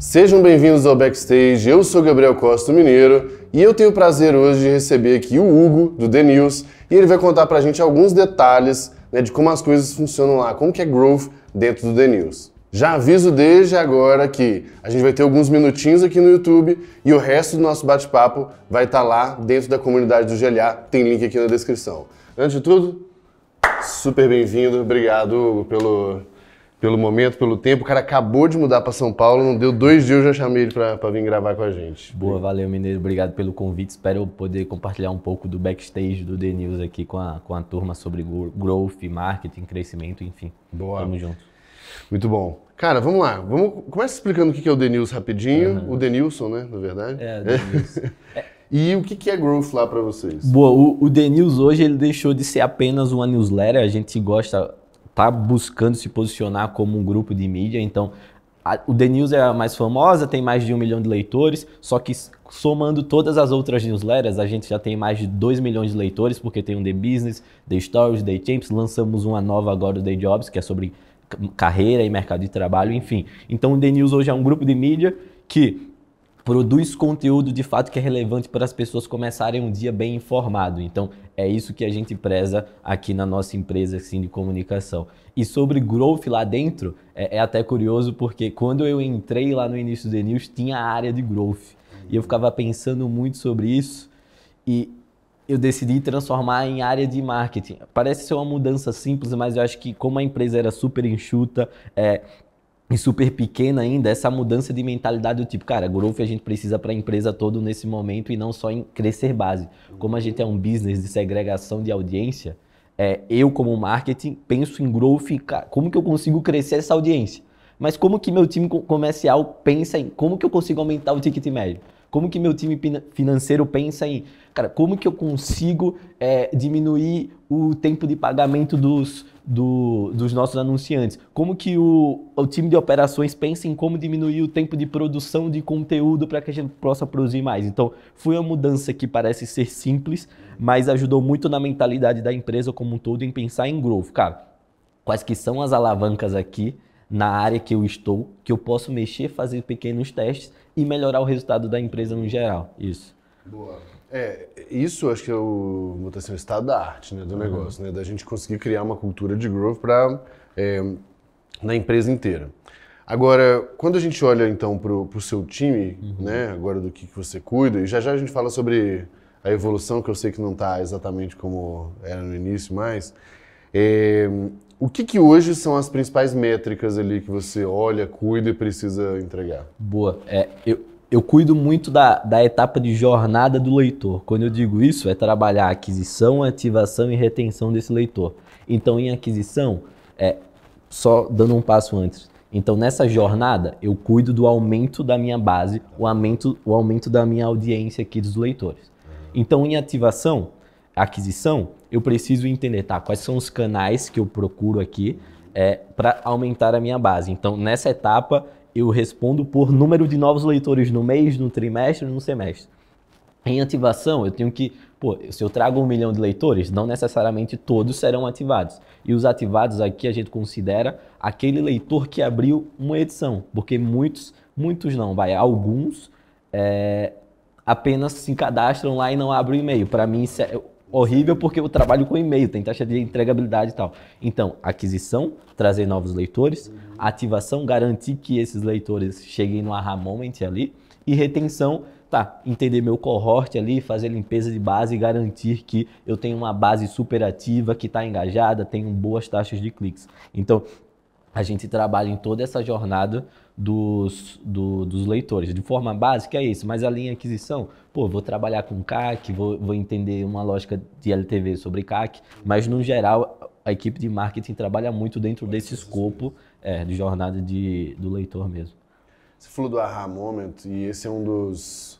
Sejam bem-vindos ao Backstage, eu sou Gabriel Costa Mineiro e eu tenho o prazer hoje de receber aqui o Hugo, do The News, e ele vai contar pra gente alguns detalhes né, de como as coisas funcionam lá, como que é growth dentro do The News. Já aviso desde agora que a gente vai ter alguns minutinhos aqui no YouTube e o resto do nosso bate-papo vai estar tá lá dentro da comunidade do GLA, tem link aqui na descrição. Antes de tudo, super bem-vindo, obrigado Hugo, pelo pelo momento, pelo tempo. O cara acabou de mudar para São Paulo, não deu dois dias, eu já chamei ele para vir gravar com a gente. Boa, valeu, Mineiro. Obrigado pelo convite. Espero poder compartilhar um pouco do backstage do The News aqui com a, com a turma sobre growth, marketing, crescimento, enfim. Boa. Tamo junto. Muito bom. Cara, vamos lá. Vamos, começa explicando o que é o The News rapidinho. Uhum. O Denilson, né? Na verdade. É, o The é. E o que é growth lá para vocês? Boa, o, o The News hoje ele deixou de ser apenas uma newsletter. A gente gosta está buscando se posicionar como um grupo de mídia, então a, o The News é a mais famosa, tem mais de um milhão de leitores, só que somando todas as outras newsletters, a gente já tem mais de 2 milhões de leitores, porque tem um The Business, The Stories, The Champs, lançamos uma nova agora, o The Jobs, que é sobre carreira e mercado de trabalho, enfim. Então o The News hoje é um grupo de mídia que produz conteúdo de fato que é relevante para as pessoas começarem um dia bem informado. Então, é isso que a gente preza aqui na nossa empresa assim, de comunicação. E sobre growth lá dentro, é, é até curioso porque quando eu entrei lá no início do The News, tinha a área de growth. E eu ficava pensando muito sobre isso e eu decidi transformar em área de marketing. Parece ser uma mudança simples, mas eu acho que como a empresa era super enxuta, é, e super pequena ainda, essa mudança de mentalidade do tipo, cara, growth a gente precisa para a empresa todo nesse momento e não só em crescer base. Como a gente é um business de segregação de audiência, é, eu como marketing penso em growth, como que eu consigo crescer essa audiência? Mas como que meu time comercial pensa em como que eu consigo aumentar o ticket médio? Como que meu time financeiro pensa em, cara, como que eu consigo é, diminuir o tempo de pagamento dos, do, dos nossos anunciantes? Como que o, o time de operações pensa em como diminuir o tempo de produção de conteúdo para que a gente possa produzir mais? Então, foi uma mudança que parece ser simples, mas ajudou muito na mentalidade da empresa como um todo em pensar em growth, cara. Quais que são as alavancas aqui na área que eu estou, que eu posso mexer, fazer pequenos testes e melhorar o resultado da empresa no geral. Isso. Boa. É, isso acho que é o, assim, o estado da arte né, do uhum. negócio, né, da gente conseguir criar uma cultura de growth para é, na empresa inteira. Agora, quando a gente olha então para o seu time, uhum. né, agora do que, que você cuida, e já já a gente fala sobre a evolução, que eu sei que não está exatamente como era no início, mas é, o que, que hoje são as principais métricas ali que você olha, cuida e precisa entregar? Boa. É, eu, eu cuido muito da, da etapa de jornada do leitor. Quando eu digo isso, é trabalhar aquisição, ativação e retenção desse leitor. Então, em aquisição, é só dando um passo antes. Então, nessa jornada, eu cuido do aumento da minha base, o aumento, o aumento da minha audiência aqui dos leitores. Uhum. Então, em ativação, aquisição, eu preciso entender, tá? Quais são os canais que eu procuro aqui é, para aumentar a minha base? Então, nessa etapa, eu respondo por número de novos leitores no mês, no trimestre, no semestre. Em ativação, eu tenho que, pô, se eu trago um milhão de leitores, não necessariamente todos serão ativados. E os ativados aqui a gente considera aquele leitor que abriu uma edição, porque muitos, muitos não, vai, alguns é, apenas se cadastram lá e não abrem o e-mail. Para mim, isso é, horrível porque eu trabalho com e-mail, tem taxa de entregabilidade e tal. Então, aquisição, trazer novos leitores, ativação, garantir que esses leitores cheguem no aha moment ali, e retenção, tá, entender meu cohort ali, fazer limpeza de base e garantir que eu tenho uma base superativa, que está engajada, tenho boas taxas de cliques. Então, a gente trabalha em toda essa jornada dos, do, dos leitores. De forma básica é isso, mas a linha aquisição, pô, vou trabalhar com CAC, vou, vou entender uma lógica de LTV sobre CAC, mas no geral a equipe de marketing trabalha muito dentro Pode desse escopo é, de jornada de, do leitor mesmo. Você falou do aha moment e esse é um dos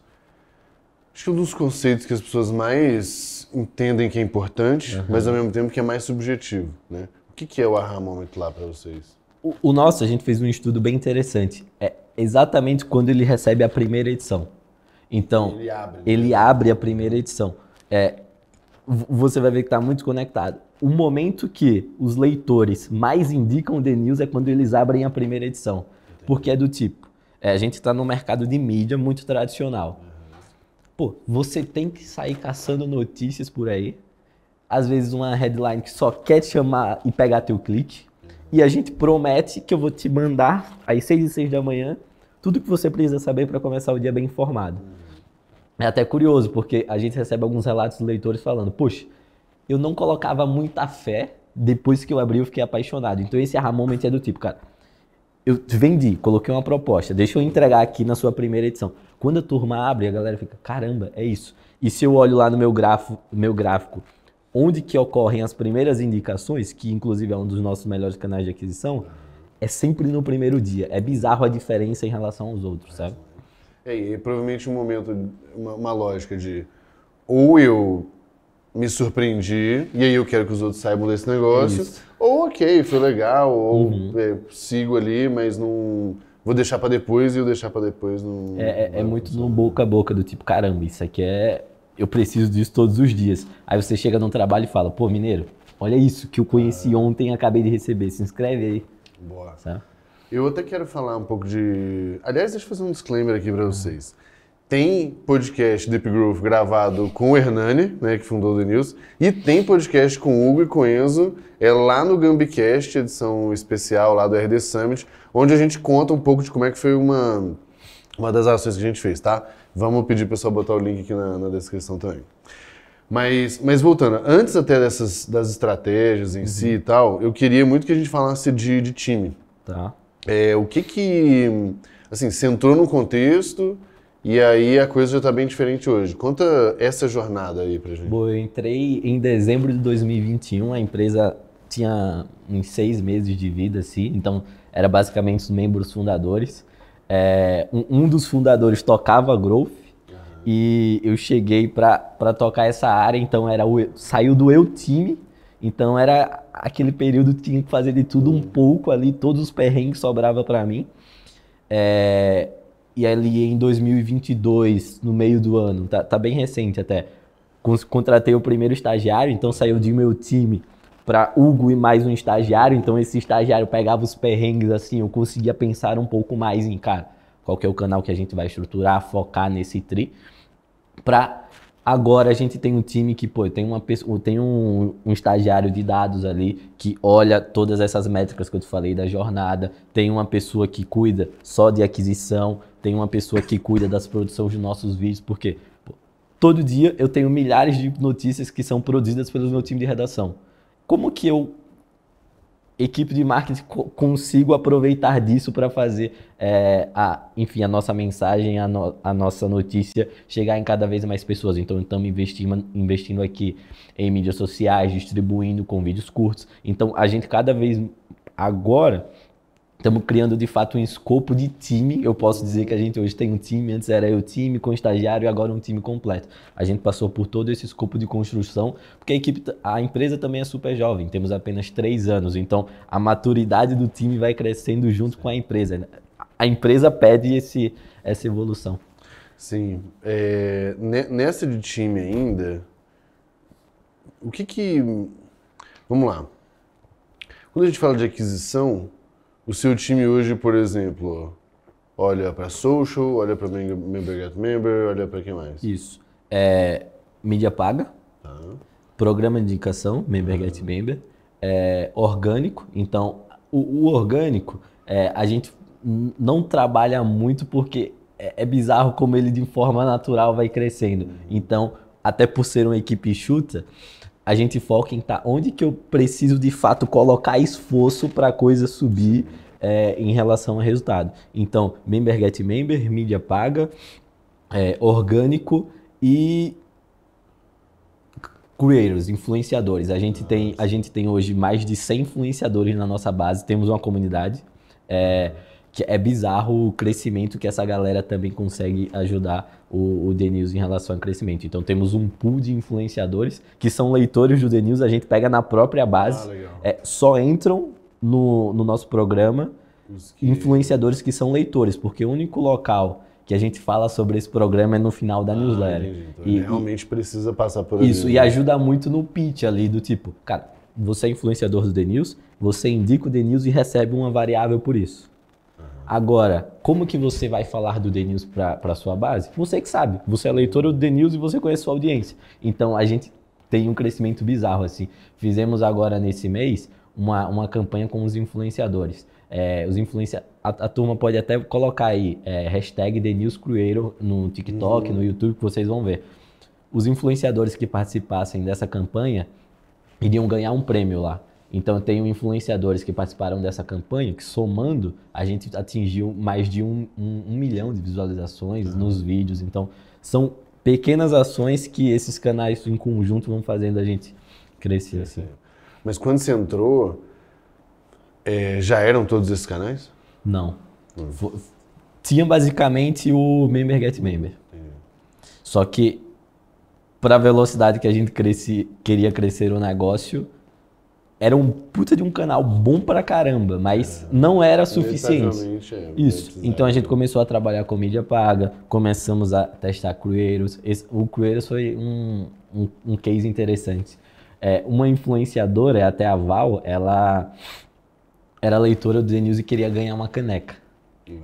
acho que um dos conceitos que as pessoas mais entendem que é importante, uhum. mas ao mesmo tempo que é mais subjetivo, né? O que, que é o aha moment lá para vocês? O, o, nosso, a gente fez um estudo bem interessante. É exatamente quando ele recebe a primeira edição. Então, ele abre, né? ele abre a primeira edição. É, você vai ver que está muito conectado. O momento que os leitores mais indicam o The News é quando eles abrem a primeira edição. Entendi. Porque é do tipo, é, a gente está no mercado de mídia muito tradicional. Uhum. Pô, você tem que sair caçando notícias por aí. Às vezes uma headline que só quer te chamar e pegar teu clique e a gente promete que eu vou te mandar às 6 e 6 da manhã tudo que você precisa saber para começar o dia bem informado. É até curioso, porque a gente recebe alguns relatos de leitores falando: "Puxa, eu não colocava muita fé, depois que eu abri eu fiquei apaixonado". Então esse aha moment é do tipo, cara, eu vendi, coloquei uma proposta, deixa eu entregar aqui na sua primeira edição. Quando a turma abre, a galera fica: "Caramba, é isso". E se eu olho lá no meu meu gráfico onde que ocorrem as primeiras indicações, que inclusive é um dos nossos melhores canais de aquisição, é sempre no primeiro dia. É bizarro a diferença em relação aos outros, sabe? É, e provavelmente um momento, uma, uma lógica de ou eu me surpreendi e aí eu quero que os outros saibam desse negócio, Isso. ou ok, foi legal, ou uhum. é, sigo ali, mas não vou deixar para depois e eu deixar para depois não. É, é, é muito no boca a boca do tipo, caramba, isso aqui é eu preciso disso todos os dias. Aí você chega num trabalho e fala, pô, mineiro, olha isso que eu conheci é. ontem, acabei de receber, se inscreve aí. Boa. Sabe? Eu até quero falar um pouco de. Aliás, deixa eu fazer um disclaimer aqui para vocês. Tem podcast Deep Groove gravado com o Hernani, né, que fundou o The News, e tem podcast com o Hugo e com o Enzo, é lá no Gambicast, edição especial lá do RD Summit, onde a gente conta um pouco de como é que foi uma, uma das ações que a gente fez, tá? Vamos pedir para o pessoal botar o link aqui na, na, descrição também. Mas, mas voltando, antes até dessas das estratégias em uhum. si e uhum. tal, eu queria muito que a gente falasse de, de time. Tá. É, o que que. Assim, você entrou no contexto e aí a coisa já está bem diferente hoje. Conta essa jornada aí a gente. Bom, eu entrei em dezembro de 2021, a empresa tinha uns seis meses de vida, assim, então era basicamente os membros fundadores é, um, um, dos fundadores tocava growth uhum. e eu cheguei para tocar essa área, então era o, saiu do eu time, então era aquele período que tinha que fazer de tudo uhum. um pouco ali, todos os perrengues sobrava para mim. É, e ali em 2022, no meio do ano, tá, tá bem recente até, contratei o primeiro estagiário, então saiu do meu time para Hugo e mais um estagiário, então esse estagiário pegava os perrengues assim, eu conseguia pensar um pouco mais em, cara, qual que é o canal que a gente vai estruturar, focar nesse tri, para Agora a gente tem um time que, pô, tem, uma pessoa, tem um, um, estagiário de dados ali que olha todas essas métricas que eu te falei da jornada, tem uma pessoa que cuida só de aquisição, tem uma pessoa que cuida das produções dos nossos vídeos, porque pô, todo dia eu tenho milhares de notícias que são produzidas pelo meu time de redação. Como que eu, equipe de marketing, consigo aproveitar disso para fazer, é, a, enfim, a nossa mensagem, a, no, a, nossa notícia chegar em cada vez mais pessoas? Então, estamos investindo, investindo aqui em mídias sociais, distribuindo com vídeos curtos. Então, a gente cada vez agora Estamos criando de fato um escopo de time. Eu posso dizer que a gente hoje tem um time, antes era eu time com estagiário e agora um time completo. A gente passou por todo esse escopo de construção, porque a equipe, a empresa também é super jovem, temos apenas três anos, então a maturidade do time vai crescendo junto com a empresa. A empresa pede esse, essa evolução. Sim. É, nessa de time ainda, o que que. Vamos lá. Quando a gente fala de aquisição, o seu time hoje, por exemplo, olha para social, olha para member get member, olha para quem mais? Isso. É, mídia paga, tá. programa de indicação, member uhum. get member, é, orgânico. Então, o, o orgânico, é, a gente não trabalha muito porque é, é, bizarro como ele de forma natural vai crescendo. Uhum. Então, até por ser uma equipe chuta, a gente foca em tá, onde que eu preciso de fato colocar esforço para a coisa subir é, em relação ao resultado. Então, member get member, mídia paga, é, orgânico e creators, influenciadores. A gente, tem, a gente tem hoje mais de 100 influenciadores na nossa base, temos uma comunidade. É, que é bizarro o crescimento que essa galera também consegue ajudar o, o The News em relação ao crescimento. Então temos um pool de influenciadores que são leitores do The News, a gente pega na própria base, ah, é, só entram no, no nosso programa que... influenciadores que são leitores, porque o único local que a gente fala sobre esse programa é no final da ah, newsletter. Entendi. Então, e, realmente e, precisa passar por isso. Ali, e né? ajuda muito no pitch ali do tipo, cara, você é influenciador do The News, você indica o The News e recebe uma variável por isso. Agora, como que você vai falar do The News para sua base? Você que sabe. Você é leitor do The News e você conhece sua audiência. Então, a gente tem um crescimento bizarro, assim. Fizemos agora, nesse mês, uma, uma campanha com os influenciadores. É, os influencia... A, a, turma pode até colocar aí é, hashtag The News Crueiro no TikTok, uhum. no YouTube, que vocês vão ver. Os influenciadores que participassem dessa campanha iriam ganhar um prêmio lá. Então eu tenho influenciadores que participaram dessa campanha, que somando, a gente atingiu mais de um, um, um milhão de visualizações uhum. nos vídeos. Então são pequenas ações que esses canais em conjunto vão fazendo a gente crescer. Assim. Mas quando você entrou, é, já eram todos esses canais? Não. Tinha basicamente o Member Get Member. Só que para a velocidade que a gente queria crescer o negócio era um puta de um canal bom pra caramba, mas é, não era suficiente. É, Isso. É. Então a gente começou a trabalhar com mídia paga, começamos a testar Crueiros. o Crueiros foi um, um, um case interessante. É, uma influenciadora, é até a Val, ela era leitora do The News e queria ganhar uma caneca.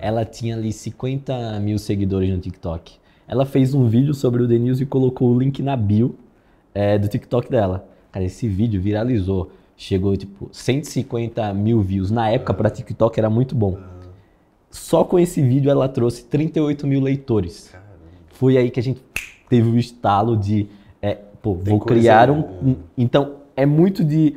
Ela tinha ali 50 mil seguidores no TikTok. Ela fez um vídeo sobre o The News e colocou o link na bio é, do TikTok dela. Cara, esse vídeo viralizou Chegou, tipo, 150 mil views. Na época, para TikTok era muito bom. Só com esse vídeo ela trouxe 38 mil leitores. Foi aí que a gente teve o estalo de, é, pô, Tem vou criar um, né? um. Então, é muito de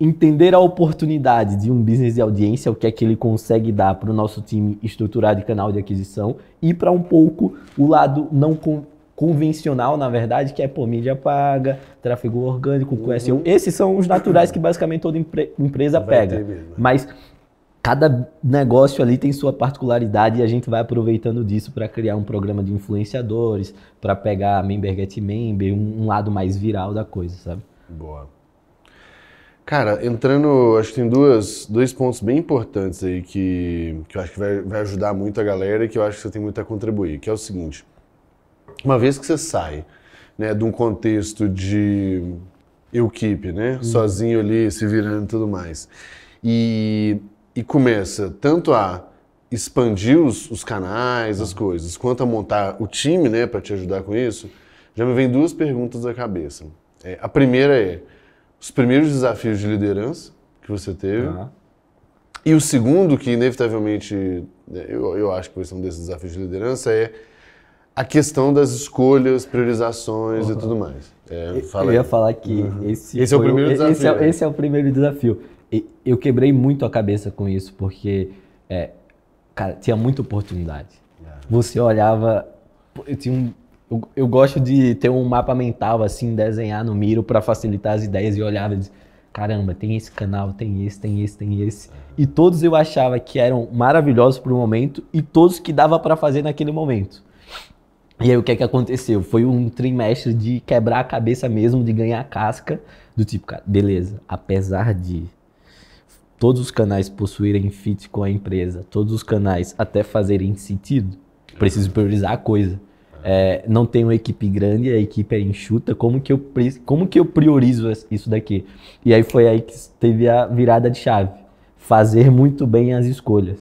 entender a oportunidade de um business de audiência, o que é que ele consegue dar para o nosso time estruturado de canal de aquisição e para um pouco o lado não, com, convencional, na verdade, que é por mídia paga, tráfego orgânico, uhum. SEO. Esses são os naturais que basicamente toda empresa pega. Né? Mas cada negócio ali tem sua particularidade e a gente vai aproveitando disso para criar um programa de influenciadores, para pegar member get member, um, um, lado mais viral da coisa, sabe? Boa. Cara, entrando, acho que tem duas, dois pontos bem importantes aí que, que eu acho que vai, vai ajudar muito a galera e que eu acho que você tem muito a contribuir, que é o seguinte. Uma vez que você sai né, de um contexto de keep, né? Hum. Sozinho ali, se virando e tudo mais. E, e começa tanto a expandir os, os canais, as uhum. coisas, quanto a montar o time, né, para te ajudar com isso, já me vem duas perguntas à cabeça. É, a primeira é os primeiros desafios de liderança que você teve. Tá. E o segundo, que inevitavelmente né, eu, eu acho que vai ser um desses desafios de liderança, é a questão das escolhas, priorizações uhum. e tudo mais. É, eu ia falar que uhum. esse, esse, é foi, é esse, é, né? esse, é o primeiro desafio. E eu quebrei muito a cabeça com isso, porque, é, cara, tinha muita oportunidade. É. Você olhava, eu tinha um, eu, eu, gosto de ter um mapa mental, assim, desenhar no Miro para facilitar as ideias e olhava e dizia, caramba, tem esse canal, tem esse, tem esse, tem esse. E todos eu achava que eram maravilhosos para o momento e todos que dava para fazer naquele momento. E aí o que é que aconteceu? Foi um trimestre de quebrar a cabeça mesmo, de ganhar a casca, do tipo, cara, beleza, apesar de todos os canais possuírem fit com a empresa, todos os canais até fazerem sentido, preciso priorizar a coisa. É, não tenho uma equipe grande, a equipe é enxuta, como que, eu, como que eu priorizo isso daqui? E aí foi aí que teve a virada de chave, fazer muito bem as escolhas.